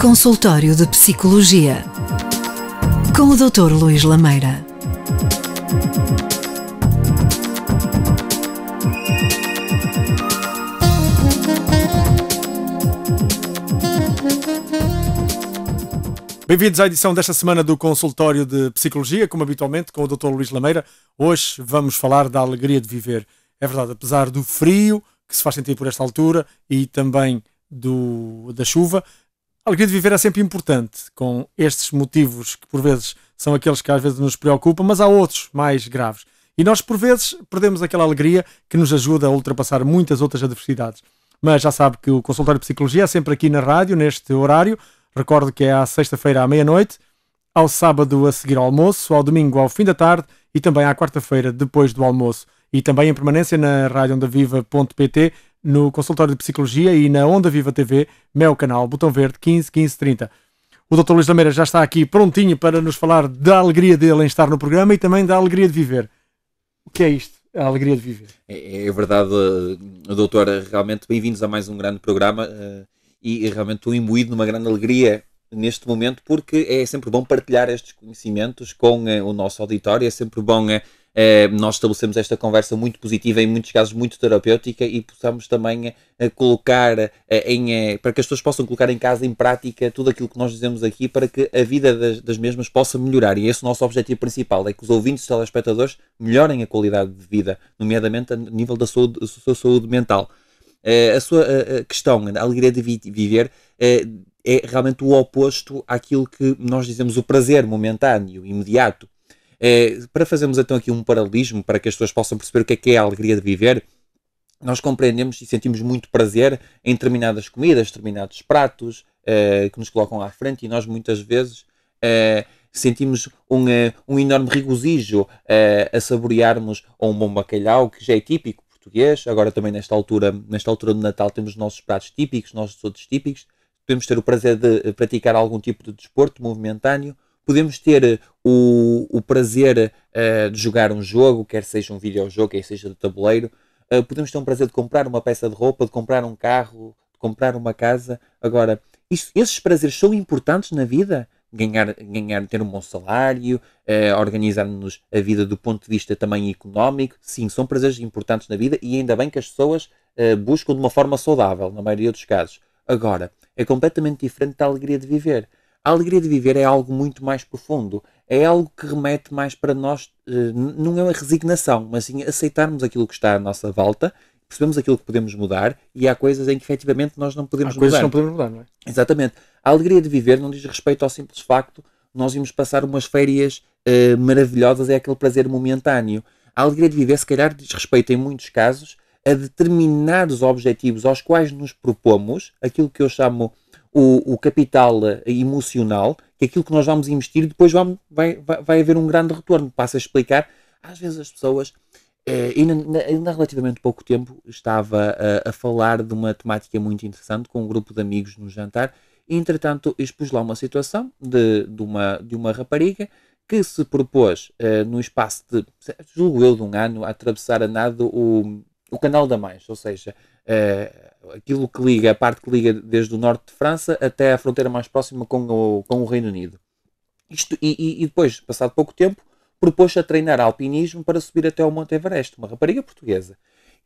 Consultório de Psicologia com o Dr. Luís Lameira. Bem-vindos à edição desta semana do Consultório de Psicologia, como habitualmente, com o Dr. Luís Lameira. Hoje vamos falar da alegria de viver. É verdade, apesar do frio que se faz sentir por esta altura e também do, da chuva, a alegria de viver é sempre importante, com estes motivos que por vezes são aqueles que às vezes nos preocupam, mas há outros mais graves. E nós por vezes perdemos aquela alegria que nos ajuda a ultrapassar muitas outras adversidades. Mas já sabe que o consultório de psicologia é sempre aqui na rádio, neste horário. Recordo que é à sexta-feira à meia-noite, ao sábado a seguir ao almoço, ao domingo ao fim da tarde e também à quarta-feira depois do almoço. E também em permanência na radiondaviva.pt no consultório de psicologia e na Onda Viva TV, meu canal, botão verde 15 15 30. O Dr. Luís Lameira já está aqui prontinho para nos falar da alegria dele em estar no programa e também da alegria de viver. O que é isto? A alegria de viver. É, é, é verdade, eh, doutor. realmente bem-vindos a mais um grande programa eh, e realmente estou imbuído numa grande alegria neste momento porque é sempre bom partilhar estes conhecimentos com eh, o nosso auditório, é sempre bom eh, nós estabelecemos esta conversa muito positiva, em muitos casos muito terapêutica, e possamos também eh, colocar eh, em. para que as pessoas possam colocar em casa, em prática, tudo aquilo que nós dizemos aqui para que a vida das, das mesmas possa melhorar. E esse é o nosso objetivo principal: é que os ouvintes e telespectadores melhorem a qualidade de vida, nomeadamente a nível da saúde, da sua saúde mental. a sua a questão, a alegria de viver, é realmente o oposto àquilo que nós dizemos o prazer momentâneo, imediato. É, para fazermos então aqui um paralelismo, para que as pessoas possam perceber o que é que é a alegria de viver, nós compreendemos e sentimos muito prazer em determinadas comidas, determinados pratos é, que nos colocam à frente e nós muitas vezes é, sentimos um, é, um enorme regozijo é, a saborearmos um bom bacalhau, que já é típico português, agora também nesta altura, nesta altura do Natal temos os nossos pratos típicos, nossos outros típicos, podemos ter o prazer de praticar algum tipo de desporto movimentâneo, podemos ter o, o prazer uh, de jogar um jogo, quer seja um videojogo, quer seja de tabuleiro. Uh, podemos ter um prazer de comprar uma peça de roupa, de comprar um carro, de comprar uma casa. Agora, esses prazeres são importantes na vida? Ganhar, ganhar ter um bom salário, uh, organizar-nos a vida do ponto de vista também económico. Sim, são prazeres importantes na vida e ainda bem que as pessoas uh, buscam de uma forma saudável, na maioria dos casos. Agora, é completamente diferente da alegria de viver. A alegria de viver é algo muito mais profundo, é algo que remete mais para nós, eh, não é uma resignação, mas sim aceitarmos aquilo que está à nossa volta, percebemos aquilo que podemos mudar e há coisas em que efetivamente nós não podemos há mudar. coisas que não podemos mudar, não é? Exatamente. A alegria de viver não diz respeito ao simples facto de nós vimos passar umas férias uh, maravilhosas, é aquele prazer momentâneo. A alegria de viver, se calhar, diz respeito, em muitos casos, a determinados objetivos aos quais nos propomos, aquilo que eu chamo o, o capital eh, emocional, que aquilo que nós vamos investir depois vamos, vai, vai, vai haver um grande retorno. Passo a explicar. Às vezes as pessoas, eh, ainda, há relativamente pouco tempo, estava a, eh, a falar de uma temática muito interessante com um grupo de amigos no jantar. E, entretanto, expus lá uma situação de, de, uma, de uma rapariga que se propôs, eh, no espaço de, julgo eu, de um ano, a atravessar a nada o, o canal da Mancha, ou seja, eh, aquilo que liga, a parte que liga desde o norte de França até a fronteira mais próxima com o, com o Reino Unido. Isto, e, e depois, passado pouco tempo, propôs-se a treinar alpinismo para subir até ao Monte Everest, uma rapariga portuguesa.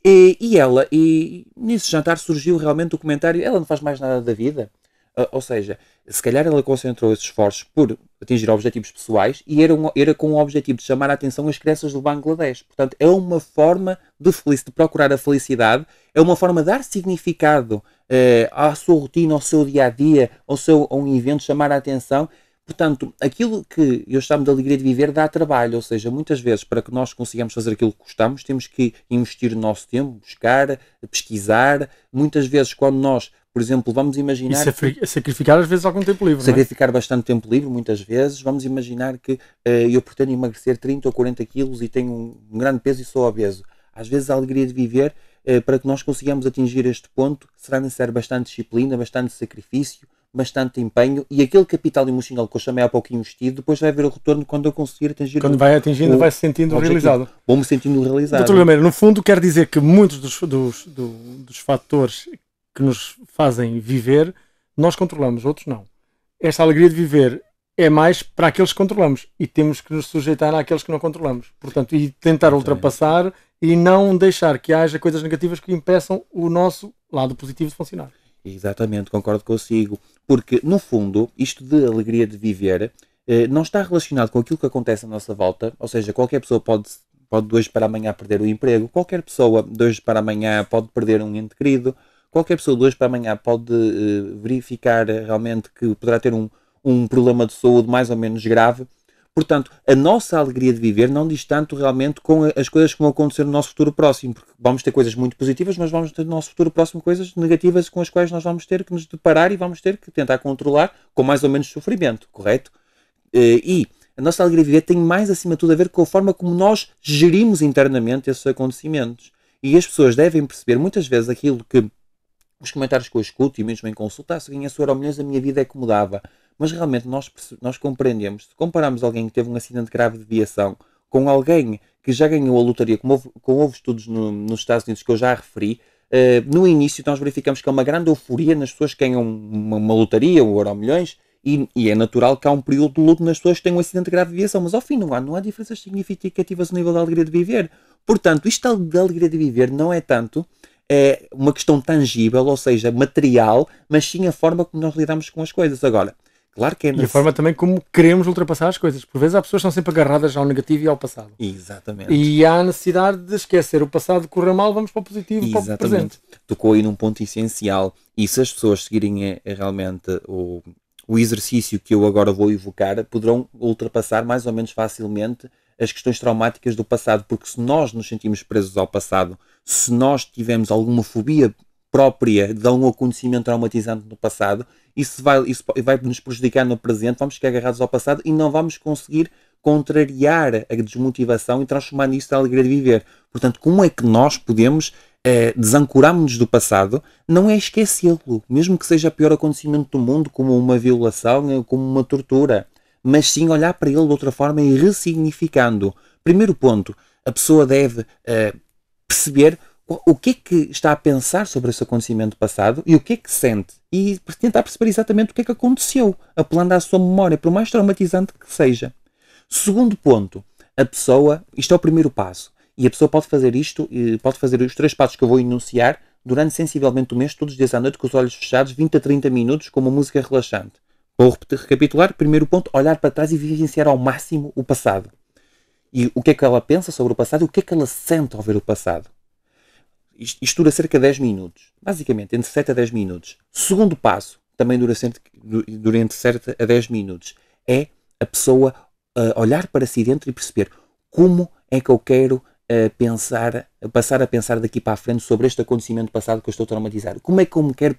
E, e ela, e nesse jantar surgiu realmente o comentário: ela não faz mais nada da vida. Ah, ou seja, se calhar ela concentrou esses esforços por atingir objetivos pessoais e era, um, era com o objetivo de chamar a atenção as crianças do Bangladesh. Portanto, é uma forma de, feliz, de procurar a felicidade, é uma forma de dar significado eh, à sua rotina, ao seu dia a dia, ao seu, a um evento, chamar a atenção. Portanto, aquilo que eu chamo de alegria de viver dá trabalho, ou seja, muitas vezes para que nós consigamos fazer aquilo que gostamos, temos que investir o nosso tempo, buscar, pesquisar. Muitas vezes, quando nós por exemplo, vamos imaginar. E sacrificar às vezes algum tempo livre. É? Sacrificar é? bastante tempo livre, muitas vezes. Vamos imaginar que uh, eu pretendo emagrecer 30 ou 40 quilos e tenho um, um grande peso e sou obeso. Às vezes a alegria de viver, uh, para que nós consigamos atingir este ponto, será necessário bastante disciplina, bastante sacrifício, bastante empenho e aquele capital emocional que eu chamei há pouco investido, depois vai ver o retorno quando eu conseguir atingir. Quando vai atingindo, vai se sentindo realizado. Vou-me sentindo realizado. Doutor Gameiro, no fundo quer dizer que muitos dos, dos, dos, dos fatores que nos fazem viver, nós controlamos, outros não. Esta alegria de viver é mais para aqueles que controlamos e temos que nos sujeitar àqueles que não controlamos. Portanto, e tentar Sim. ultrapassar e não deixar que haja coisas negativas que impeçam o nosso lado positivo de funcionar. Exatamente, concordo consigo. Porque, no fundo, isto de alegria de viver eh, não está relacionado com aquilo que acontece à nossa volta, ou seja, qualquer pessoa pode, pode de hoje para amanhã perder o emprego, qualquer pessoa de hoje para amanhã pode perder um ente querido, qualquer pessoa de hoje para amanhã pode uh, verificar eh, realmente que poderá ter um, um problema de saúde mais ou menos grave. Portanto, a nossa alegria de viver não diz tanto realmente com as coisas que vão acontecer no nosso futuro próximo, porque vamos ter coisas muito positivas, mas vamos ter no nosso futuro próximo coisas negativas com as quais nós vamos ter que nos deparar e vamos ter que tentar controlar com mais ou menos sofrimento, correto? Eh, e a nossa alegria de viver tem mais, acima de tudo, a ver com a forma como nós gerimos internamente esses acontecimentos. E as pessoas devem perceber muitas vezes aquilo que os comentários que eu escuto e mesmo em consulta, ah, se ganhasse euro milhões a minha vida é que mudava. Mas realmente nós, nós compreendemos, se compararmos alguém que teve um acidente grave de viação com alguém que já ganhou a lotaria, como houve, como houve estudos no, nos Estados Unidos que eu já referi, uh, no início nós verificamos que há uma grande euforia nas pessoas que ganham uma, uma lotaria, o euro milhões, e, e, é natural que há um período de luto nas pessoas que têm um acidente grave de viação, mas ao fim não há, não há diferenças significativas no nível da alegria de viver. Portanto, isto da alegria de viver não é tanto é, uma questão tangível, ou seja, material, mas sim a forma como nós lidamos com as coisas. Agora, Claro que é necessário. E a forma também como queremos ultrapassar as coisas. Por vezes há pessoas que estão sempre agarradas ao negativo e ao passado. Exatamente. E há a necessidade de esquecer o passado, correr mal, vamos para o positivo, Exatamente. para o presente. Tocou aí num ponto essencial. E se as pessoas seguirem eh, eh, realmente o, o exercício que eu agora vou evocar, poderão ultrapassar mais ou menos facilmente as questões traumáticas do passado. Porque se nós nos sentimos presos ao passado se nós tivemos alguma fobia própria de algum acontecimento traumatizante no passado, isso vai, isso vai nos prejudicar no presente, vamos ficar agarrados ao passado e não vamos conseguir contrariar a desmotivação e transformar nisso a alegria de viver. Portanto, como é que nós podemos eh, nos do passado? Não é esquecê-lo, mesmo que seja o pior acontecimento do mundo, como uma violação, eh, como uma tortura, mas sim olhar para ele de outra forma e ressignificando. Primeiro ponto, a pessoa deve eh, perceber o que é que está a pensar sobre esse acontecimento passado e o que é que sente. E tentar perceber exatamente o que é que aconteceu, apelando à sua memória, por mais traumatizante que seja. Segundo ponto, a pessoa, isto é o primeiro passo, e a pessoa pode fazer isto, pode fazer os três passos que eu vou enunciar durante sensivelmente o mês, todos os dias à noite, com os olhos fechados, 20 a 30 minutos, com uma música relaxante. Vou recapitular. Primeiro ponto, olhar para trás e vivenciar ao máximo o passado e o que é que ela pensa sobre o passado e o que é que ela sente ao ver o passado. Isto dura cerca de 10 minutos, basicamente entre 7 a 10 minutos. Segundo passo, também dura durante 7 a 10 minutos, é a pessoa uh, olhar para si dentro e perceber como é que eu quero uh, pensar, passar a pensar daqui para a frente sobre este acontecimento passado que eu estou traumatizado. Como é que eu me quero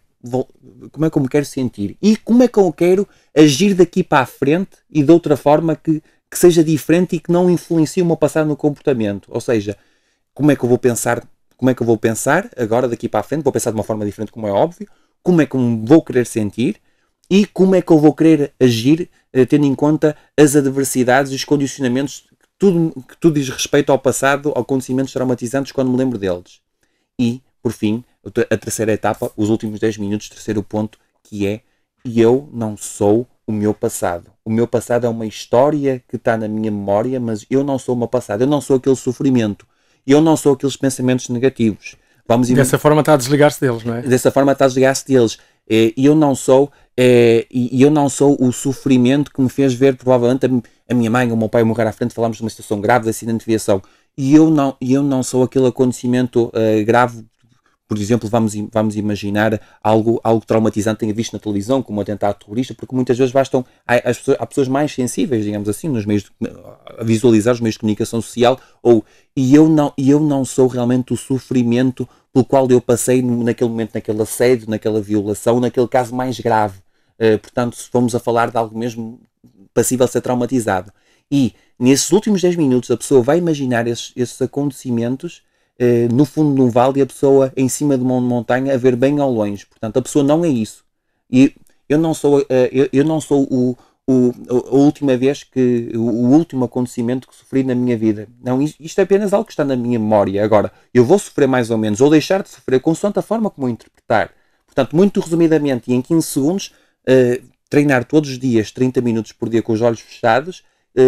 como é que eu me quero sentir e como é que eu quero agir daqui para a frente e de outra forma que, que seja diferente e que não influencie o meu passado no comportamento. Ou seja, como é que eu vou pensar, como é que eu vou pensar agora daqui para a frente, vou pensar de uma forma diferente, como é óbvio, como é que eu vou querer sentir e como é que eu vou querer agir eh, tendo em conta as adversidades e os condicionamentos que tudo, que tudo diz respeito ao passado, a acontecimentos traumatizantes quando me lembro deles. E, por fim, a terceira etapa, os últimos 10 minutos, terceiro ponto, que é eu não sou o meu passado. O meu passado é uma história que está na minha memória, mas eu não sou o meu passado. Eu não sou aquele sofrimento. Eu não sou aqueles pensamentos negativos. Vamos Dessa forma está a desligar-se deles, não é? Dessa forma está a desligar-se deles. É, e eu não sou é, e eu não sou o sofrimento que me fez ver provavelmente a, minha mãe, ou o meu pai, morrer à frente, falámos de uma situação grave de acidente de viação. E eu não, eu não sou aquele acontecimento uh, grave por exemplo, vamos, vamos imaginar algo, algo traumatizante tenha visto na televisão, como um atentado terrorista, porque muitas vezes bastam. Há, há, pessoas mais sensíveis, digamos assim, nos meios de, a visualizar os meios de comunicação social, ou e eu não, e eu não sou realmente o sofrimento pelo qual eu passei naquele momento, naquele assédio, naquela violação, naquele caso mais grave. Uh, portanto, se formos a falar de algo mesmo passível a ser traumatizado. E nesses últimos 10 minutos a pessoa vai imaginar esses, esses acontecimentos eh, no fundo de um vale e a pessoa em cima de uma montanha a ver bem ao longe. Portanto, a pessoa não é isso. E eu não sou, eh, eu, eu não sou o, o, a última vez que o, último acontecimento que sofri na minha vida. Não, isto é apenas algo que está na minha memória. Agora, eu vou sofrer mais ou menos, ou deixar de sofrer, consoante a forma como eu interpretar. Portanto, muito resumidamente, e em 15 segundos, uh, treinar todos os dias 30 minutos por dia com os olhos fechados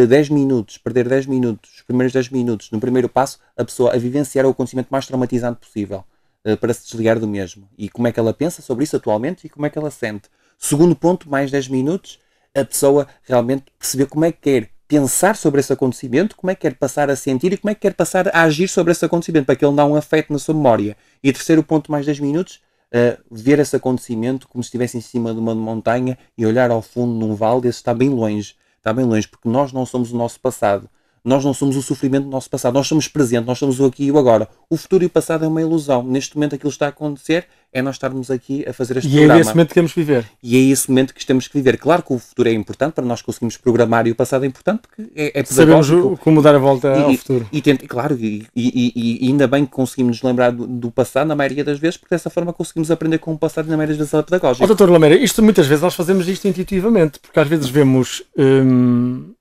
10 eh, minutos, perder 10 minutos, os primeiros 10 minutos, no primeiro passo, a pessoa a vivenciar o acontecimento mais traumatizante possível eh, para se desligar do mesmo. E como é que ela pensa sobre isso atualmente e como é que ela sente. Segundo ponto, mais 10 minutos, a pessoa realmente perceber como é que quer pensar sobre esse acontecimento, como é que quer passar a sentir e como é que quer passar a agir sobre esse acontecimento, para que ele não afete na sua memória. E terceiro ponto, mais 10 minutos, uh, ver esse acontecimento como se estivesse em cima de uma montanha e olhar ao fundo num vale, esse está bem longe está bem longe, porque nós não somos o nosso passado. Nós não somos o sofrimento do nosso passado, nós somos presente, nós somos o aqui e o agora. O futuro e o passado é uma ilusão. Neste momento aquilo está a acontecer é nós estarmos aqui a fazer este e é programa. E é esse momento que temos que viver. E é esse momento que temos que viver. Claro que o futuro é importante para nós conseguirmos programar e o passado é importante porque é, é pedagógico. Sabemos como dar a volta e, ao futuro. E, claro, e, ainda bem que conseguimos nos lembrar do, do, passado na maioria das vezes porque dessa forma conseguimos aprender com o passado e na maioria das vezes é pedagógico. Oh, doutor Lameira, isto muitas vezes nós fazemos isto intuitivamente porque às vezes vemos... Hum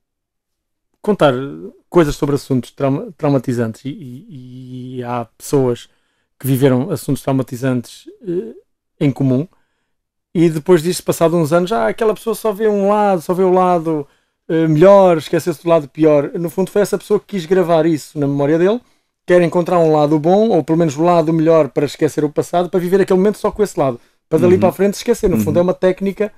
contar coisas sobre assuntos traumatizantes e, e, e, há pessoas que viveram assuntos traumatizantes eh, em comum e depois disso, passado uns anos, ah, aquela pessoa só vê um lado, só vê o lado eh, melhor, esqueceu-se do lado pior. No fundo foi essa pessoa que quis gravar isso na memória dele, quer encontrar um lado bom, ou pelo menos o lado melhor para esquecer o passado, para viver aquele momento só com esse lado. Para dali uhum. para a frente esquecer. No uhum. fundo é uma técnica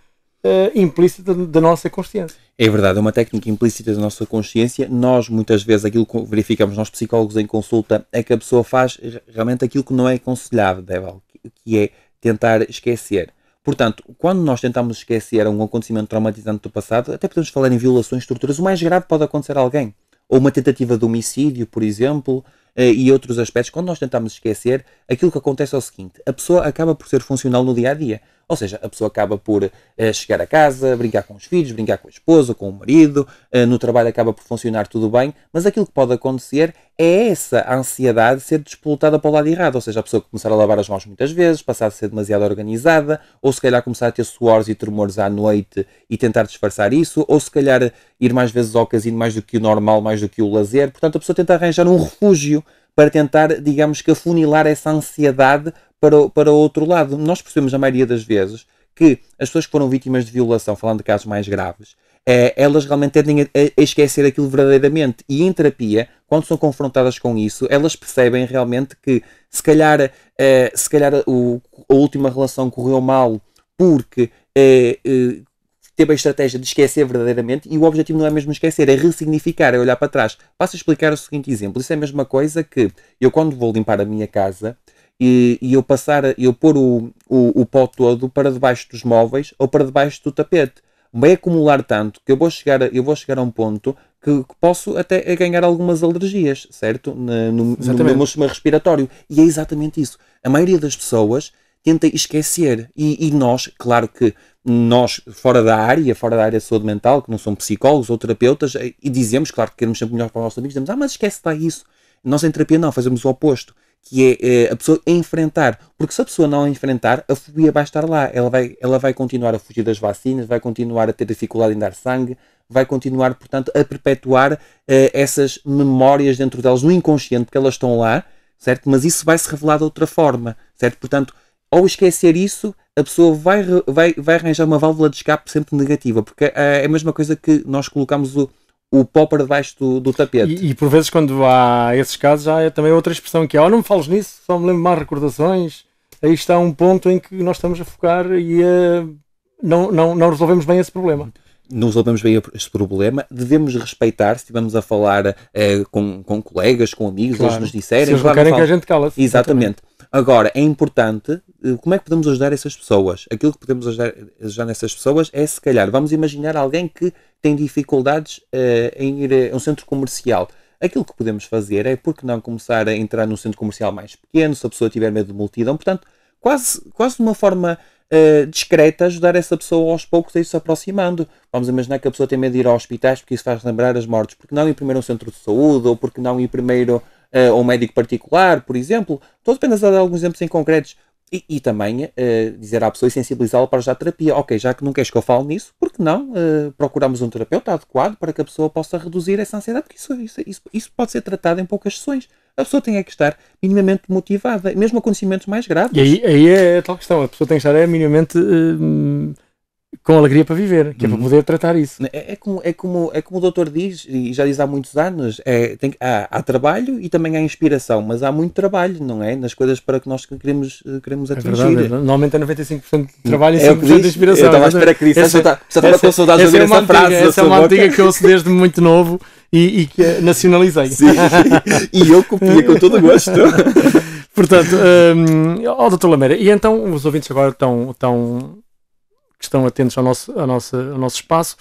uh, implícita da nossa consciência. É verdade, é uma técnica implícita da nossa consciência. Nós, muitas vezes, aquilo que verificamos, nós psicólogos em consulta, é que a pessoa faz realmente aquilo que não é aconselhável, Deval, que é tentar esquecer. Portanto, quando nós tentamos esquecer um acontecimento traumatizante do passado, até podemos falar em violações, torturas. O mais grave pode acontecer a alguém. Ou uma tentativa de homicídio, por exemplo, eh, e outros aspectos. Quando nós tentamos esquecer, aquilo que acontece é o seguinte: a pessoa acaba por ser funcional no dia a dia. Ou seja, a pessoa acaba por uh, chegar a casa, brincar com os filhos, brincar com a esposa, com o marido, uh, no trabalho acaba por funcionar tudo bem, mas aquilo que pode acontecer é essa ansiedade ser despolutada para o lado errado, ou seja, a pessoa começar a lavar as mãos muitas vezes, passar a ser demasiado organizada, ou se calhar começar a ter suores e tremores à noite e tentar disfarçar isso, ou se calhar ir mais vezes ao casino mais do que o normal, mais do que o lazer. Portanto, a pessoa tenta arranjar um refúgio para tentar, digamos que, afunilar essa ansiedade para o, para o outro lado. Nós percebemos a maioria das vezes que as pessoas que foram vítimas de violação, falando de casos mais graves, é, elas realmente tendem a, a esquecer aquilo verdadeiramente. E em terapia, quando são confrontadas com isso, elas percebem realmente que se calhar, é, se calhar o, a última relação correu mal porque é, teve a estratégia de esquecer verdadeiramente e o objetivo não é mesmo esquecer, é ressignificar, é olhar para trás. Passo a explicar o seguinte exemplo. Isso é a mesma coisa que eu quando vou limpar a minha casa e, e eu passar, eu pôr o, o, o pó todo para debaixo dos móveis ou para debaixo do tapete. Vai acumular tanto que eu vou chegar, a, eu vou chegar a um ponto que, que, posso até ganhar algumas alergias, certo? No, no, no meu sistema respiratório. E é exatamente isso. A maioria das pessoas tenta esquecer. E, e nós, claro que nós, fora da área, fora da área de saúde mental, que não somos psicólogos ou terapeutas, eh, e dizemos, claro que queremos sempre melhor para os nossos amigos, dizemos, ah, mas esquece lá isso. Nós em terapia não, fazemos o oposto, que é, é a pessoa enfrentar. Porque se a pessoa não enfrentar, a fobia vai estar lá. Ela vai, ela vai continuar a fugir das vacinas, vai continuar a ter dificuldade em dar sangue, vai continuar, portanto, a perpetuar eh, essas memórias dentro delas, no inconsciente, porque elas estão lá, certo? Mas isso vai se revelar de outra forma, certo? Portanto, ao esquecer isso, a pessoa vai, vai, vai arranjar uma válvula de escape sempre negativa, porque eh, é a mesma coisa que nós colocamos o, o para debaixo do, do tapete. E, e, por vezes, quando há esses casos, há também outra expressão que é: oh, não me fales nisso, só me lembro mais recordações. Aí está um ponto em que nós estamos a focar e uh, não, não, não resolvemos bem esse problema não resolvemos bem este problema, devemos respeitar, se estivermos a falar eh, com, com colegas, com amigos, claro. eles nos disserem. Se eles não querem que a gente cala -se. Exatamente. Exatamente. Agora, é importante eh, como é que podemos ajudar essas pessoas? Aquilo que podemos ajudar, ajudar nessas pessoas é, se calhar, vamos imaginar alguém que tem dificuldades uh, em ir a um centro comercial. Aquilo que podemos fazer é, porque não começar a entrar num centro comercial mais pequeno, se a pessoa tiver medo de multidão, portanto, quase, quase de uma forma uh, discreta, ajudar essa pessoa aos poucos a ir se aproximando. Vamos imaginar que a pessoa tem medo de ir aos hospitais porque isso faz lembrar as mortes. Porque não ir primeiro a um centro de saúde, ou porque não ir primeiro uh, eh, ou um médico particular, por exemplo. Estou apenas a dar alguns exemplos em concretos. E, e também uh, dizer à pessoa e sensibilizá-la para já a terapia. Ok, já que não queres é que eu fale nisso, por que não uh, procuramos um terapeuta adequado para que a pessoa possa reduzir essa ansiedade? Porque isso, isso, isso, isso pode ser tratado em poucas sessões. A pessoa tem é que estar minimamente motivada, mesmo acontecimentos mais graves. E aí, aí é a tal questão. A pessoa tem que estar é minimamente. Uh com alegria para viver, que é para uhum. poder tratar isso. Né, é, é, como, é, como, é como o doutor diz, e já diz há muitos anos, é, tem, há, há trabalho e também há inspiração, mas há muito trabalho, não é? Nas coisas para que nós queremos, eh, queremos é atingir. É verdade, normalmente é 95% de hum. trabalho e 5% é de inspiração. Eu estava à espera que disse, essa, já estava com saudades de ouvir é essa frase. Antiga, essa é, é uma antiga que eu ouço desde muito novo e, e que nacionalizei. Sim, e eu copia com todo o gosto. Portanto, um, oh, doutor Lameira, e então os ouvintes agora estão... estão que estão atentos ao nosso, ao nosso, ao nosso espaço,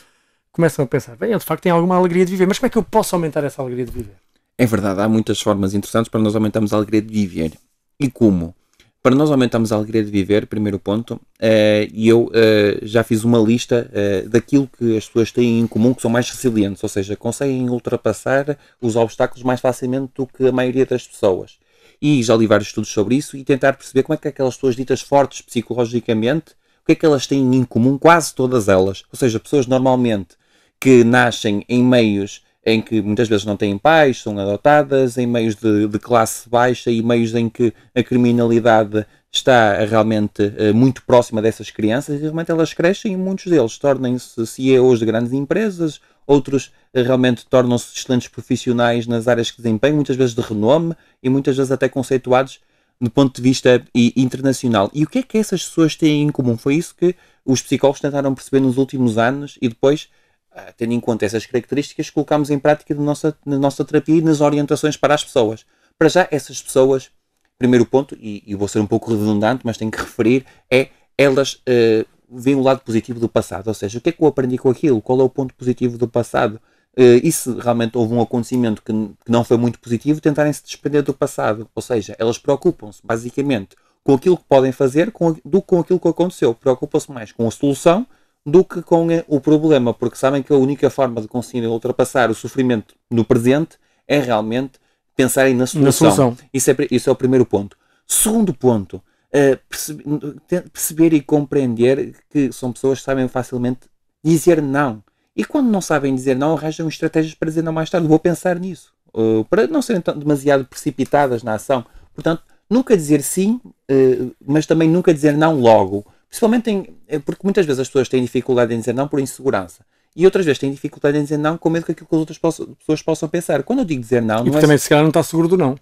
começam a pensar: bem, eu de facto tenho alguma alegria de viver, mas como é que eu posso aumentar essa alegria de viver? É verdade, há muitas formas interessantes para nós aumentarmos a alegria de viver. E como? Para nós aumentarmos a alegria de viver, primeiro ponto, eh, e eu eh, já fiz uma lista eh, daquilo que as pessoas têm em comum que são mais resilientes, ou seja, conseguem ultrapassar os obstáculos mais facilmente do que a maioria das pessoas. E já li vários estudos sobre isso e tentar perceber como é que aquelas pessoas ditas fortes psicologicamente que é que elas têm em comum? Quase todas elas. Ou seja, pessoas normalmente que nascem em meios em que muitas vezes não têm pais, são adotadas, em meios de, de classe baixa e meios em que a criminalidade está realmente uh, muito próxima dessas crianças e realmente elas crescem e muitos deles tornam-se CEOs é de grandes empresas, outros uh, realmente tornam-se excelentes profissionais nas áreas que desempenham, muitas vezes de renome e muitas vezes até conceituados do ponto de vista internacional. E o que é que essas pessoas têm em comum? Foi isso que os psicólogos tentaram perceber nos últimos anos e depois, ah, tendo em conta essas características, colocámos em prática na nossa, na nossa terapia e nas orientações para as pessoas. Para já, essas pessoas, primeiro ponto, e, e vou ser um pouco redundante, mas tenho que referir, é elas uh, veem o lado positivo do passado. Ou seja, o que é que eu aprendi com aquilo? Qual é o ponto positivo do passado? Eh, e se realmente houve um acontecimento que, que não foi muito positivo, tentarem se desprender do passado. Ou seja, elas preocupam-se basicamente com aquilo que podem fazer com, do que com aquilo que aconteceu. Preocupam-se mais com a solução do que com o problema, porque sabem que a única forma de conseguirem ultrapassar o sofrimento no presente é realmente pensarem na solução. Na solução. Isso, é, isso é o primeiro ponto. Segundo ponto, uh, eh, perceber, perceber e compreender que são pessoas que sabem facilmente dizer não. E quando não sabem dizer não, arranjam estratégias para dizer não mais tarde. Vou pensar nisso. Uh, para não serem tão demasiado precipitadas na ação. Portanto, nunca dizer sim, uh, mas também nunca dizer não logo. Principalmente em, eh, porque muitas vezes as pessoas têm dificuldade em dizer não por insegurança. E outras vezes têm dificuldade em dizer não com medo que aquilo que as outras pessoas possam pensar. Quando eu digo dizer não. não e é... também se calhar não está seguro do não.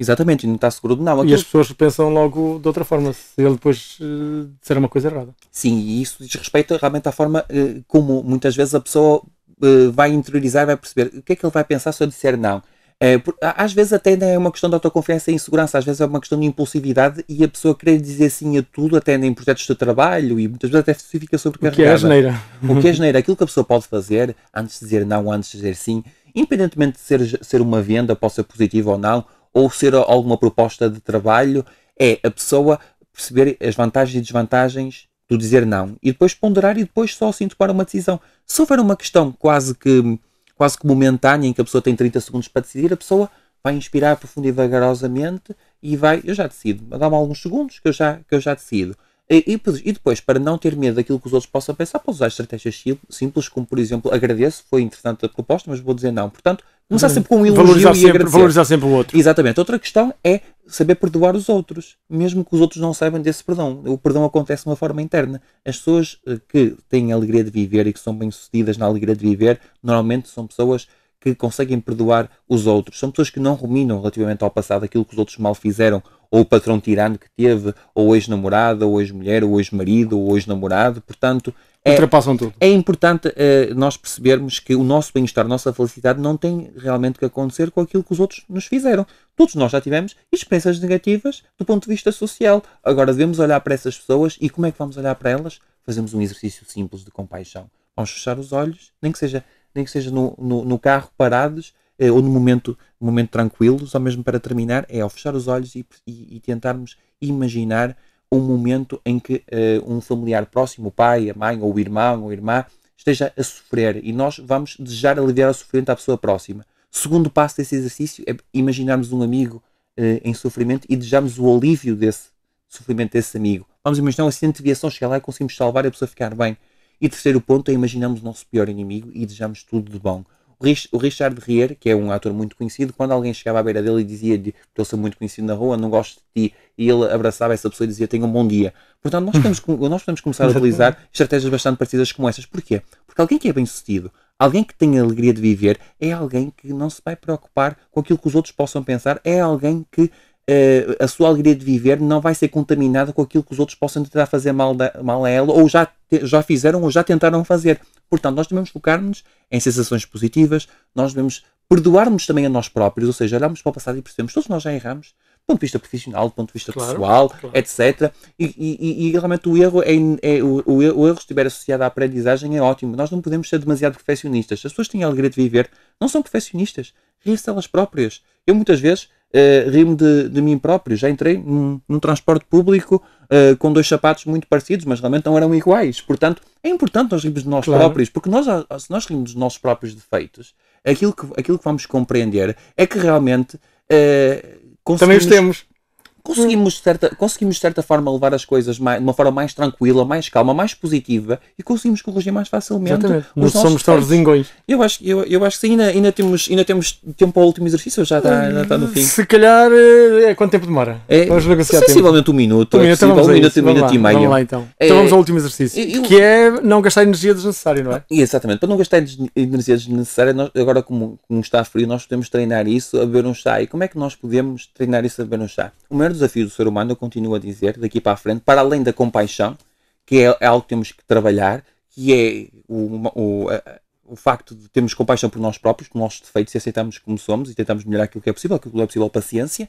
Exatamente, e não está seguro de nada. E as pessoas pensam logo de outra forma, se ele depois uh, disser uma coisa errada. Sim, e isso diz respeito realmente à forma uh, como muitas vezes a pessoa uh, vai interiorizar, vai perceber o que é que ele vai pensar se eu disser não. Por, às vezes até é uma questão de autoconfiança e insegurança, às vezes é uma questão de impulsividade e a pessoa querer dizer sim a tudo, até em projetos de trabalho e muitas vezes até fica sobrecarregada. O que é a geneira. O que é a geneira, aquilo que a pessoa pode fazer antes de dizer não, antes de dizer sim, independentemente de ser, ser uma venda, pode ser positiva ou não, ou ser alguma proposta de trabalho, é a pessoa perceber as vantagens e desvantagens do dizer não e depois ponderar e depois só assim tomar uma decisão. Se houver uma questão quase que, quase que momentânea em que a pessoa tem 30 segundos para decidir, a pessoa vai inspirar profundo e vagarosamente e vai, eu já decido, dá-me alguns segundos que eu já, que eu já decido. E, e, depois, para não ter medo daquilo que os outros possam pensar, pode usar estratégias simples, como por exemplo, agradeço, foi interessante a proposta, mas vou dizer não. Portanto, Começar uhum. sempre com um elogio valorizar e sempre, Valorizar sempre o outro. Exatamente. Outra questão é saber perdoar os outros, mesmo que os outros não saibam desse perdão. O perdão acontece de uma forma interna. As pessoas eh, que têm alegria de viver e que são bem-sucedidas na alegria de viver, normalmente são pessoas que conseguem perdoar os outros. São pessoas que não ruminam relativamente ao passado aquilo que os outros mal fizeram, ou o patrão tirano que teve, ou ex-namorada, ou ex-mulher, ou ex-marido, ou ex-namorado. Portanto, é, ultrapassam tudo. É importante uh, nós percebermos que o nosso bem-estar, a nossa felicidade não tem realmente que acontecer com aquilo que os outros nos fizeram. Todos nós já tivemos experiências negativas do ponto de vista social. Agora devemos olhar para essas pessoas e como é que vamos olhar para elas? Fazemos um exercício simples de compaixão. Vamos fechar os olhos, nem que seja nem que seja no, no, no carro parados eh, ou no momento, momento tranquilo, só mesmo para terminar, é ao fechar os olhos e, e, e tentarmos imaginar um momento em que eh, um familiar próximo, o pai, a mãe, ou o irmão, ou a irmã, esteja a sofrer e nós vamos desejar aliviar o sofrimento à pessoa próxima. Segundo passo desse exercício é imaginarmos um amigo eh, em sofrimento e desejarmos o alívio desse sofrimento desse amigo. Vamos imaginar um acidente de viação, chegar lá e conseguimos salvar e a pessoa ficar bem. E terceiro ponto é imaginamos o nosso pior inimigo e desejamos tudo de bom. O Richard Rier, que é um ator muito conhecido, quando alguém chegava à beira dele e dizia-lhe que ele sou muito conhecido na rua, não gosto de ti, e ele abraçava essa pessoa e dizia tenha um bom dia. Portanto, nós podemos, nós podemos começar a utilizar estratégias bastante parecidas como essas. Porquê? Porque alguém que é bem-sucedido, alguém que tem a alegria de viver, é alguém que não se vai preocupar com aquilo que os outros possam pensar, é alguém que eh, a sua alegria de viver não vai ser contaminada com aquilo que os outros possam tentar fazer mal, da, mal a ela, ou já, já fizeram ou já tentaram fazer. Portanto, nós devemos focar-nos em sensações positivas, nós devemos perdoarmos também a nós próprios, ou seja, olharmos para o passado e percebemos todos nós já erramos, do ponto de vista profissional, do ponto de vista claro, pessoal, claro. etc. E, e, e, realmente o erro, é, é o, o, erro, o erro estiver associado à aprendizagem é ótimo. Nós não podemos ser demasiado perfeccionistas. As pessoas têm a alegria de viver, não são perfeccionistas, riem-se elas próprias. Eu muitas vezes uh, eh, rimo de, de, mim próprio. Já entrei num, num transporte público uh, com dois sapatos muito parecidos, mas realmente não eram iguais. Portanto, é importante nós rirmos de nós claro. próprios, porque nós, ah, se nós rimos dos nossos próprios defeitos, aquilo que, aquilo que vamos compreender é que realmente. Uh, Também os temos conseguimos de certa, conseguimos de certa forma levar as coisas mais, de uma forma mais tranquila, mais calma, mais positiva e conseguimos corrigir mais facilmente. Exatamente. Não somos tão zingões Eu acho, eu, eu acho que sim, ainda, ainda, temos, ainda temos tempo ao último exercício, já está, ainda está no fim. Se calhar eh, é quanto tempo demora? É, vamos negociar sensivelmente tempo. um minuto, um é minuto, é possível, um minuto, um minuto lá, e meio. Vamos lá então. É, então vamos ao último exercício, eu, que é não gastar energia desnecessária, não é? Exatamente, para não gastar energia desnecessária, nós, agora como, como está frio, nós podemos treinar isso a beber um chá. E como é que nós podemos treinar isso a beber um chá? O maior primeiro desafio do ser humano, eu continuo a dizer, daqui para a frente, para além da compaixão, que é, é algo que temos que trabalhar, que é o, o, o facto de termos compaixão por nós próprios, por nossos defeitos, e aceitamos como somos e tentamos melhorar aquilo que é possível, aquilo que é possível, paciência.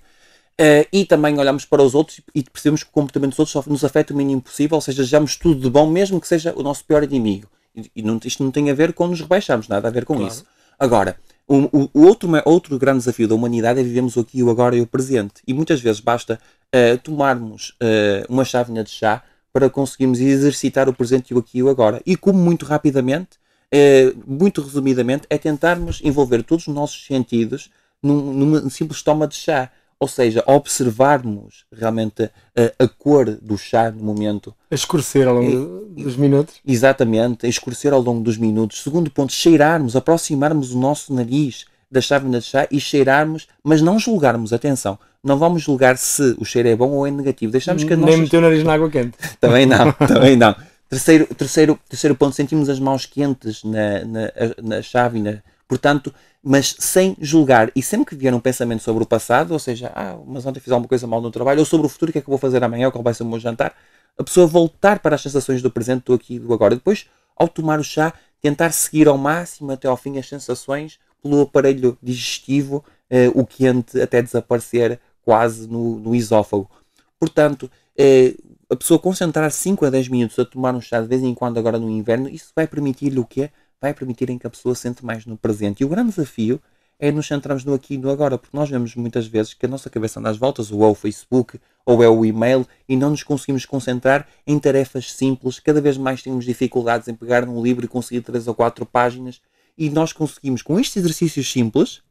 Uh, e também olhamos para os outros e percebemos que o comportamento dos outros nos afeta o mínimo possível, ou seja, desejamos tudo de bom, mesmo que seja o nosso pior inimigo. E, e não, isto não tem a ver com nos rebaixarmos, nada a ver com claro. isso. Agora, o, o, outro, outro grande desafio da humanidade é vivemos o aqui, o agora e o presente. E muitas vezes basta uh, tomarmos uh, uma chávena de chá para conseguirmos exercitar o presente e o aqui e o agora. E como muito rapidamente, uh, muito resumidamente, é tentarmos envolver todos os nossos sentidos num, numa simples toma de chá ou seja, observarmos realmente a, eh, a, cor do chá no momento. A escurecer ao longo dos minutos. Exatamente, a escurecer ao longo dos minutos. Segundo ponto, cheirarmos, aproximarmos o nosso nariz da chávena de chá e cheirarmos, mas não julgarmos, atenção, não vamos julgar se o cheiro é bom ou é negativo. Deixamos que a nossa... Nem meter o nariz na água quente. também não, também não. Terceiro, terceiro, terceiro ponto, sentimos as mãos quentes na, na, na chávena Portanto, mas sem julgar. E sempre que vier um pensamento sobre o passado, ou seja, ah, mas ontem fiz alguma coisa mal no trabalho, ou sobre o futuro, o que é que eu vou fazer amanhã, ou qual vai ser o meu jantar, a pessoa voltar para as sensações do presente, do aqui e do agora. E depois, ao tomar o chá, tentar seguir ao máximo até ao fim as sensações pelo aparelho digestivo, eh, o quente até desaparecer quase no, no esófago. Portanto, eh, a pessoa concentrar 5 a 10 minutos a tomar um chá de vez em quando agora no inverno, isso vai permitir-lhe o quê? vai permitir em que a pessoa sente mais no presente. E o grande desafio é nos centrarmos no aqui e no agora, porque nós vemos muitas vezes que a nossa cabeça anda às voltas, ou é o Facebook, ou é o e-mail, e não nos conseguimos concentrar em tarefas simples. Cada vez mais temos dificuldades em pegar num livro e conseguir três ou quatro páginas, e nós conseguimos, com estes exercícios simples,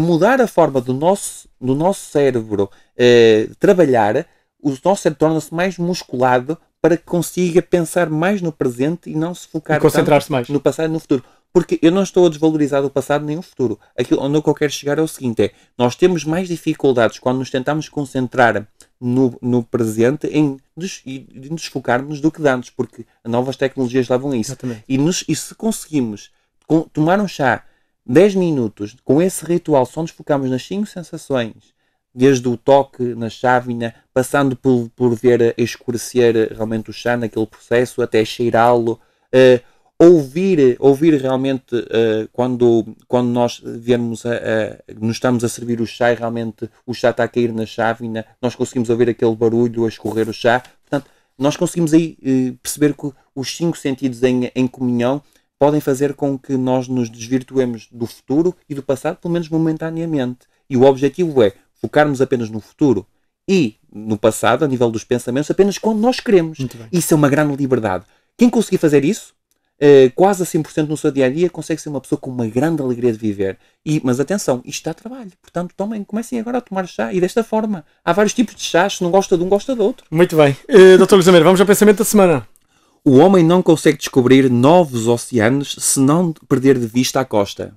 mudar a forma do nosso, do nosso cérebro eh, trabalhar, o nosso cérebro torna-se mais musculado para que consiga pensar mais no presente e não se focar concentrar-se mais no passado e no futuro. Porque eu não estou a desvalorizar o passado nem o futuro. Aquilo onde eu quero chegar é o seguinte: é nós temos mais dificuldades quando nos tentamos concentrar no, no presente em, des, focarmos desfocarmos do que antes, porque novas tecnologias levam a isso. Exatamente. E, nos, e se conseguimos com, tomar um chá 10 minutos com esse ritual, só nos focamos nas 5 sensações desde o toque na chávena, passando por, por ver escurecer realmente o chá naquele processo, até cheirá-lo, uh, ouvir, ouvir realmente uh, quando, quando nós vemos a, a, nos estamos a servir o chá e realmente o chá está a cair na chávena, nós conseguimos ouvir aquele barulho a escorrer o chá. Portanto, nós conseguimos aí uh, perceber que os cinco sentidos em, em comunhão podem fazer com que nós nos desvirtuemos do futuro e do passado, pelo menos momentaneamente. E o objetivo é focarmos apenas no futuro e no passado, a nível dos pensamentos, apenas quando nós queremos. Isso é uma grande liberdade. Quem conseguir fazer isso, eh, quase a 100% no seu dia a dia, consegue ser uma pessoa com uma grande alegria de viver. E, mas atenção, isto dá trabalho. Portanto, tomem, comecem agora a tomar chá e desta forma. Há vários tipos de chás, se não gosta de um, gosta do outro. Muito bem. Uh, eh, Dr. vamos ao pensamento da semana. O homem não consegue descobrir novos oceanos se não perder de vista a costa.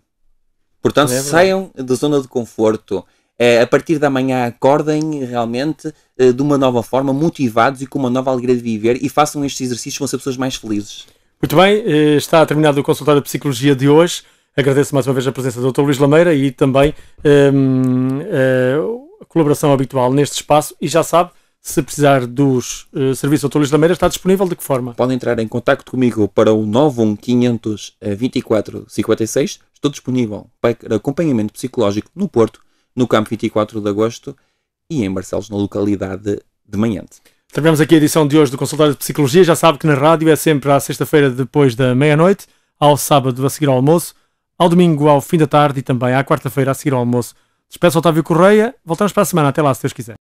Portanto, é saiam da zona de conforto eh, a partir da manhã acordem realmente eh, de uma nova forma, motivados e com uma nova alegria de viver e façam estes exercícios, vão ser pessoas mais felizes. Muito bem, eh, está terminado o consultório de psicologia de hoje. Agradeço mais uma vez a presença do Dr. Luís Lameira e também um, ehm, a colaboração habitual neste espaço. E já sabe, se precisar dos uh, serviços do Dr. Luís Lameira, está disponível de que forma? Podem entrar em contato comigo para o 91500 2456. Estou disponível para acompanhamento psicológico no Porto no campo 24 de agosto e em Barcelos, na localidade de Manhante. Terminamos aqui a edição de hoje do Consultório de Psicologia. Já sabe que na rádio é sempre à sexta-feira depois da meia-noite, ao sábado a seguir ao almoço, ao domingo ao fim da tarde e também à quarta-feira a seguir ao almoço. Despeço Otávio Correia. Voltamos para a semana. Até lá, se Deus quiser.